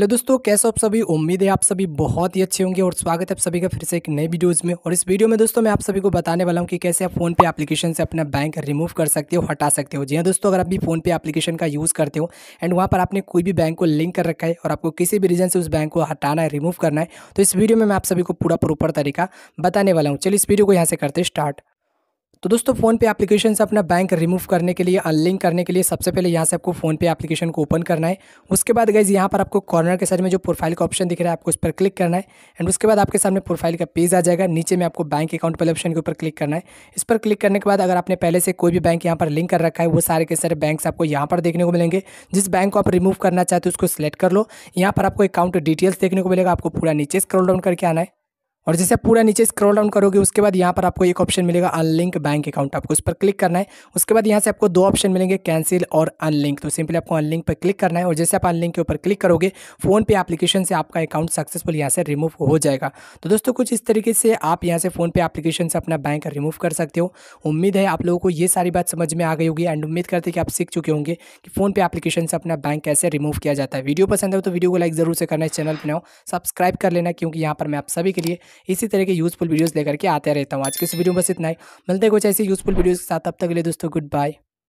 hello दोस्तों कैसे आप सभी उम्मीद है आप सभी बहुत ही अच्छे होंगे और स्वागत है आप सभी का फिर से एक नए वीडियोज़ में और इस वीडियो में दोस्तों मैं आप सभी को बताने वाला हूं कि कैसे आप फोन पे एप्लीकेशन से अपना बैंक रिमूव कर सकते हो हटा सकते हो जी हाँ दोस्तों अगर आप भी फोन पे एप्लीकेशन का यूज़ करते हो एंड वहाँ पर आपने कोई भी बैंक को लिंक कर रखा है और आपको किसी भी रीजन से उस बैंक को हटाना है रिमूव करना है तो इस वीडियो में मैं आप सभी को पूरा प्रॉपर तरीका बताने वाला हूँ चलिए इस वीडियो को यहाँ से करते स्टार्ट तो दोस्तों फ़ोनपे एप्लीकेशन से अपना बैंक रिमूव करने के लिए अनलिंक करने के लिए सबसे पहले यहाँ से आपको फ़ोनपे एप्लीकेशन को ओपन करना है उसके बाद गाइज यहाँ पर आपको कॉर्नर के साइड में जो प्रोफाइल का ऑप्शन दिख रहा है आपको उस पर क्लिक करना है एंड उसके बाद आपके सामने प्रोफाइल का पेज आ जाएगा नीचे में आपको बैंक अकाउंट वाले ऑप्शन के ऊपर क्लिक करना है इस पर क्लिक करने के बाद अगर आपने पहले से कोई भी बैंक यहाँ पर लिंक कर रखा है वो सारे के सारे बैंक आपको यहाँ पर देखने को मिलेंगे जिस बैंक को आप रिमूव करना चाहते हो उसको सिलेक्ट कर लो यहाँ पर आपको अकाउंट डिटेल्स देखने को मिलेगा आपको पूरा नीचे स्क्रोल डाउन करके आना है और जैसे आप पूरा नीचे स्क्रॉल डाउन करोगे उसके बाद यहाँ पर आपको एक ऑप्शन मिलेगा अनलिंक बैंक अकाउंट आपको उस पर क्लिक करना है उसके बाद यहाँ से आपको दो ऑप्शन मिलेंगे कैंसिल और अनलिंक तो सिंपली आपको अनलिंक पर क्लिक करना है और जैसे आप अनलिंक के ऊपर क्लिक करोगे फोन पे एप्लीकेशन से आपका अकाउंट सक्सेसफुल यहाँ से रिमूव हो जाएगा तो दोस्तों कुछ इस तरीके से आप यहाँ से फोन पे एप्लीकेशन से अपना बैंक रिमूव कर सकते हो उम्मीद है आप लोगों को ये सारी बात समझ में आ गई होगी एंड उम्मीद करते कि आप सीख चुके होंगे कि फोन पे एप्लीकेशन से अपना बैंक कैसे रिमूव किया जाता है वीडियो पसंद है तो वीडियो को लाइक जरूर से करना है चैनल पर ना सब्सक्राइब कर लेना क्योंकि यहाँ पर मैं आप सभी के लिए इसी तरह के यूज़फुल वीडियोज़ लेकर के आते रहता हूँ आज के इस वीडियो में बस इतना ही मिलते हैं कुछ ऐसी यूज़फुल वीडियोज़ के साथ अब तक के लिए दोस्तों गुड बाय